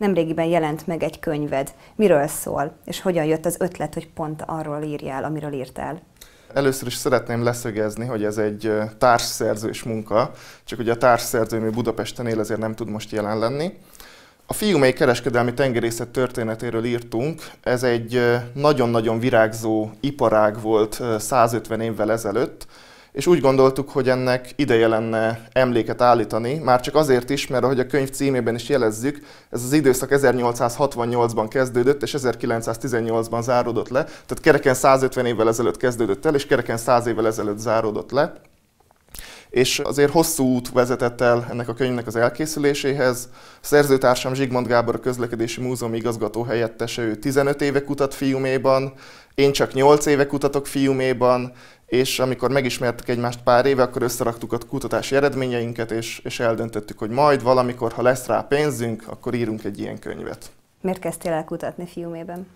Nemrégiben jelent meg egy könyved. Miről szól, és hogyan jött az ötlet, hogy pont arról írjál, amiről írtál? Először is szeretném leszögezni, hogy ez egy társszerzős munka, csak ugye a ami Budapesten él, ezért nem tud most jelen lenni. A mely Kereskedelmi Tengerészet történetéről írtunk. Ez egy nagyon-nagyon virágzó iparág volt 150 évvel ezelőtt, és úgy gondoltuk, hogy ennek ideje lenne emléket állítani, már csak azért is, mert ahogy a könyv címében is jelezzük, ez az időszak 1868-ban kezdődött, és 1918-ban záródott le, tehát kereken 150 évvel ezelőtt kezdődött el, és kereken 100 évvel ezelőtt záródott le és azért hosszú út vezetett el ennek a könyvnek az elkészüléséhez. Szerzőtársam Zsigmond Gábor a Közlekedési Múzeum igazgató helyettese, ő 15 éve kutat fiuméban, én csak 8 éve kutatok fiuméban, és amikor megismertük egymást pár éve, akkor összeraktuk a kutatási eredményeinket, és, és eldöntöttük, hogy majd valamikor, ha lesz rá pénzünk, akkor írunk egy ilyen könyvet. Miért kezdtél el kutatni fiumében?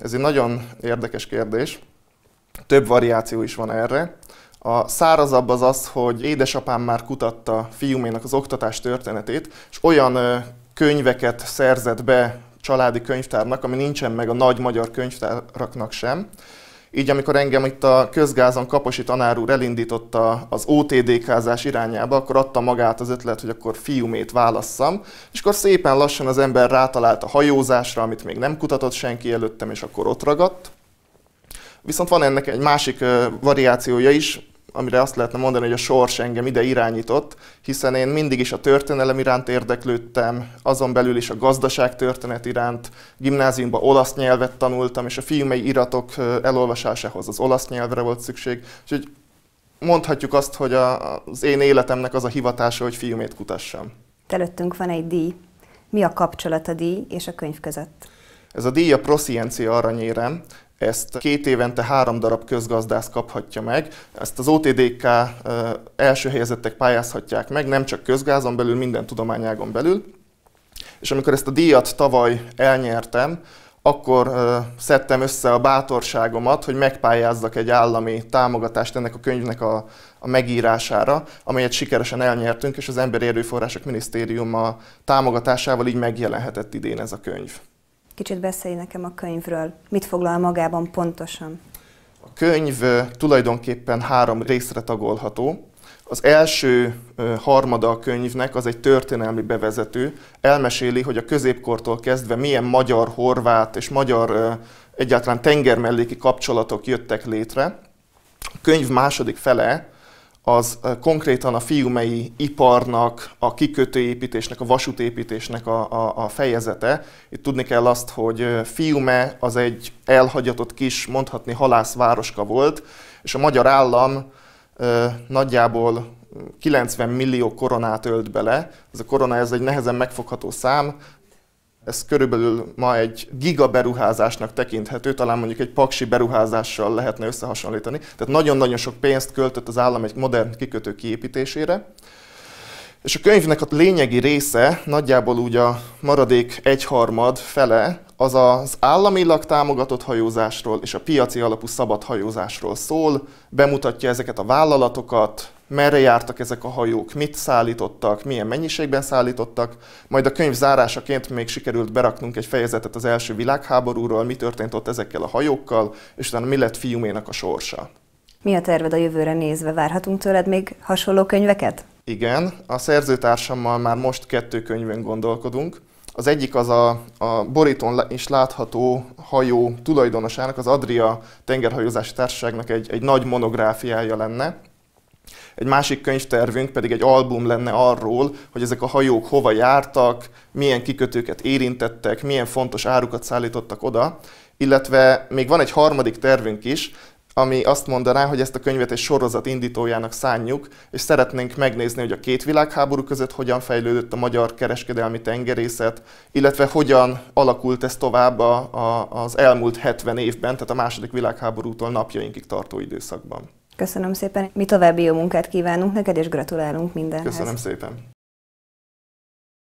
Ez egy nagyon érdekes kérdés. Több variáció is van erre. A szárazabb az az, hogy édesapám már kutatta fiúménak az oktatás történetét, és olyan könyveket szerzett be családi könyvtárnak, ami nincsen meg a nagy magyar könyvtáraknak sem. Így amikor engem itt a közgázon Kaposi tanár úr elindította az OTD-kázás irányába, akkor adta magát az ötlet, hogy akkor fiumét válasszam, és akkor szépen lassan az ember rátalált a hajózásra, amit még nem kutatott senki előttem, és akkor ott ragadt. Viszont van ennek egy másik variációja is, amire azt lehetne mondani, hogy a sors engem ide irányított, hiszen én mindig is a történelem iránt érdeklődtem, azon belül is a gazdaság történet iránt, gimnáziumban olasz nyelvet tanultam, és a filmei iratok elolvasásához az olasz nyelvre volt szükség. Úgyhogy mondhatjuk azt, hogy a, az én életemnek az a hivatása, hogy filmét kutassam. Előttünk van egy díj. Mi a kapcsolat a díj és a könyv között? Ez a díj a Prosciencia aranyérem. Ezt két évente három darab közgazdász kaphatja meg. Ezt az OTDK első helyezettek pályázhatják meg, nem csak közgázon belül, minden tudományágon belül. És amikor ezt a díjat tavaly elnyertem, akkor szedtem össze a bátorságomat, hogy megpályázzak egy állami támogatást ennek a könyvnek a, a megírására, amelyet sikeresen elnyertünk, és az Emberi Erőforrások Minisztériuma támogatásával így megjelenhetett idén ez a könyv. Kicsit beszélj nekem a könyvről. Mit foglal magában pontosan? A könyv tulajdonképpen három részre tagolható. Az első harmada a könyvnek az egy történelmi bevezető. Elmeséli, hogy a középkortól kezdve milyen magyar-horvát és magyar egyáltalán tengermelléki kapcsolatok jöttek létre. A könyv második fele az konkrétan a fiumei iparnak, a kikötőépítésnek, a vasútépítésnek a, a, a fejezete. Itt tudni kell azt, hogy Fiume az egy elhagyatott kis, mondhatni halászvároska volt, és a magyar állam ö, nagyjából 90 millió koronát ölt bele. Ez a korona, ez egy nehezen megfogható szám, ez körülbelül ma egy giga beruházásnak tekinthető, talán mondjuk egy paksi beruházással lehetne összehasonlítani. Tehát nagyon-nagyon sok pénzt költött az állam egy modern kikötő kiépítésére. És a könyvnek a lényegi része, nagyjából úgy a maradék egyharmad fele, az az államilag támogatott hajózásról és a piaci alapú szabad hajózásról szól, bemutatja ezeket a vállalatokat, merre jártak ezek a hajók, mit szállítottak, milyen mennyiségben szállítottak, majd a könyv zárásaként még sikerült beraknunk egy fejezetet az első világháborúról, mi történt ott ezekkel a hajókkal, és utána mi lett fiuménak a sorsa. Mi a terved a jövőre nézve? Várhatunk tőled még hasonló könyveket? Igen, a szerzőtársammal már most kettő könyvön gondolkodunk. Az egyik az a, a borítón is látható hajó tulajdonosának, az Adria tengerhajózási társaságnak egy, egy nagy monográfiája lenne. Egy másik könyvtervünk pedig egy album lenne arról, hogy ezek a hajók hova jártak, milyen kikötőket érintettek, milyen fontos árukat szállítottak oda, illetve még van egy harmadik tervünk is, ami azt mondaná, hogy ezt a könyvet egy sorozat indítójának szánjuk, és szeretnénk megnézni, hogy a két világháború között hogyan fejlődött a magyar kereskedelmi tengerészet, illetve hogyan alakult ez tovább a, a, az elmúlt 70 évben, tehát a második világháborútól napjainkig tartó időszakban. Köszönöm szépen, mi további jó munkát kívánunk neked, és gratulálunk mindenhez. Köszönöm szépen.